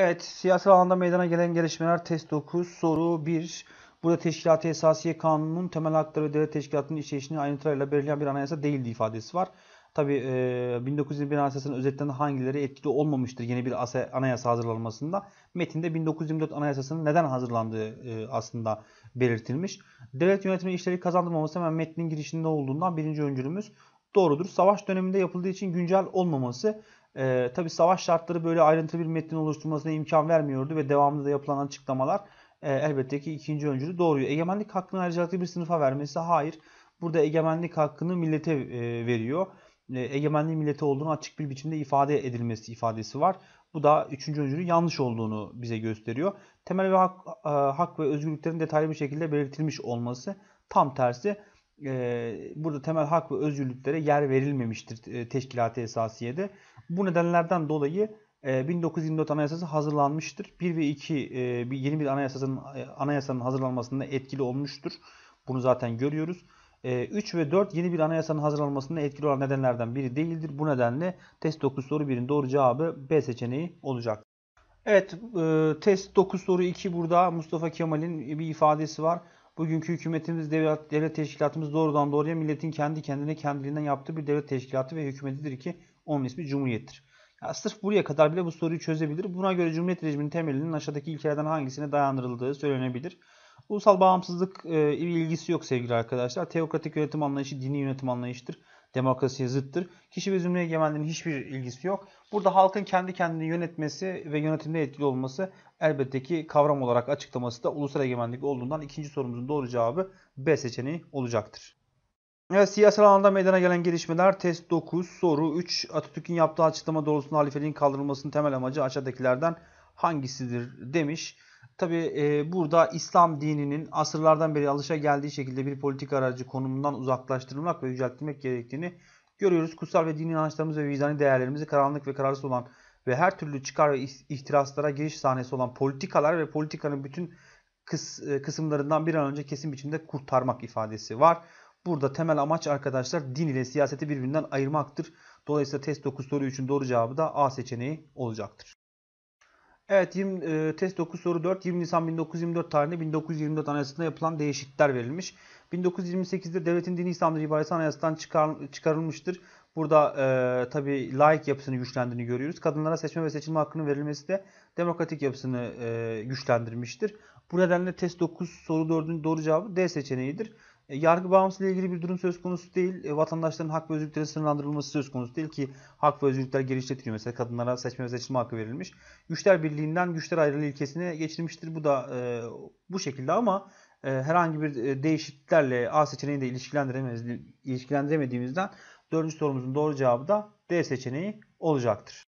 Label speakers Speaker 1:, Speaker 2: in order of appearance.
Speaker 1: Evet, siyasal alanda meydana gelen gelişmeler test 9 soru 1. Burada Teşkilat-ı Esasiye Kanunu'nun temel hakları ve devlet teşkilatının işleyişini ayrıntılarıyla belirleyen bir anayasa değildi ifadesi var. Tabi e, 1921 Anayasası'nın özetlerinde hangileri etkili olmamıştır yeni bir anayasa hazırlanmasında. Metinde 1924 Anayasası'nın neden hazırlandığı e, aslında belirtilmiş. Devlet yönetimi işleri kazandırmaması hemen metnin girişinde olduğundan birinci öncülümüz doğrudur. Savaş döneminde yapıldığı için güncel olmaması e, ee, Tabi savaş şartları böyle ayrıntılı bir metnin oluşturmasına imkan vermiyordu ve devamında da yapılan açıklamalar e, elbette ki ikinci öncülü doğruyu. Egemenlik hakkını ayrıcalıklı bir sınıfa vermesi hayır. Burada egemenlik hakkını millete e, veriyor. E, egemenliği millete olduğunu açık bir biçimde ifade edilmesi ifadesi var. Bu da üçüncü öncülün yanlış olduğunu bize gösteriyor. Temel ve hak, e, hak ve özgürlüklerin detaylı bir şekilde belirtilmiş olması tam tersi e, burada temel hak ve özgürlüklere yer verilmemiştir e, teşkilat-ı esasiyede. Bu nedenlerden dolayı e, 1924 Anayasası hazırlanmıştır. 1 ve 2 e, 21 Anayasası'nın e, anayasanın hazırlanmasında etkili olmuştur. Bunu zaten görüyoruz. 3 e, ve 4 yeni bir anayasanın hazırlanmasında etkili olan nedenlerden biri değildir. Bu nedenle test 9 soru 1'in doğru cevabı B seçeneği olacak. Evet e, test 9 soru 2 burada Mustafa Kemal'in bir ifadesi var. Bugünkü hükümetimiz, devlet, devlet teşkilatımız doğrudan doğruya milletin kendi kendine kendiliğinden yaptığı bir devlet teşkilatı ve hükümetidir ki onun ismi Cumhuriyet'tir. Ya sırf buraya kadar bile bu soruyu çözebilir. Buna göre Cumhuriyet rejiminin temelinin aşağıdaki ilkelerden hangisine dayandırıldığı söylenebilir. Ulusal bağımsızlık e, ilgisi yok sevgili arkadaşlar. Teokratik yönetim anlayışı dini yönetim anlayıştır demokrasiye zıttır. Kişi ve zümre egemenliğinin hiçbir ilgisi yok. Burada halkın kendi kendini yönetmesi ve yönetimde etkili olması elbette ki kavram olarak açıklaması da ulusal egemenlik olduğundan ikinci sorumuzun doğru cevabı B seçeneği olacaktır. Evet, siyasal alanda meydana gelen gelişmeler test 9 soru 3 Atatürk'ün yaptığı açıklama doğrultusunda halifeliğin kaldırılmasının temel amacı aşağıdakilerden hangisidir demiş. Tabi e, burada İslam dininin asırlardan beri alışa geldiği şekilde bir politik aracı konumundan uzaklaştırılmak ve yüceltilmek gerektiğini görüyoruz. Kutsal ve dini inançlarımız ve vicdani değerlerimizi karanlık ve kararsız olan ve her türlü çıkar ve ihtiraslara giriş sahnesi olan politikalar ve politikanın bütün kıs, e, kısımlarından bir an önce kesin biçimde kurtarmak ifadesi var. Burada temel amaç arkadaşlar din ile siyaseti birbirinden ayırmaktır. Dolayısıyla test 9 soru için doğru cevabı da A seçeneği olacaktır. Evet 20, e, test 9 soru 4 20 Nisan 1924 tarihinde 1924 anayasasında yapılan değişiklikler verilmiş. 1928'de devletin dini İslam'dır ibaresi anayasadan çıkar, çıkarılmıştır. Burada e, tabi laik yapısını güçlendiğini görüyoruz. Kadınlara seçme ve seçilme hakkının verilmesi de demokratik yapısını e, güçlendirmiştir. Bu nedenle test 9 soru 4'ün doğru cevabı D seçeneğidir. E, yargı bağımsızlığı ile ilgili bir durum söz konusu değil. E, vatandaşların hak ve özgürlüklerin sınırlandırılması söz konusu değil ki hak ve özgürlükler geliştiriliyor. Mesela kadınlara seçme ve seçilme hakkı verilmiş. Güçler birliğinden güçler ayrılığı ilkesine geçilmiştir. Bu da e, bu şekilde ama e, herhangi bir e, değişikliklerle A seçeneğini de ilişkilendiremediğimizden dördüncü sorumuzun doğru cevabı da D seçeneği olacaktır.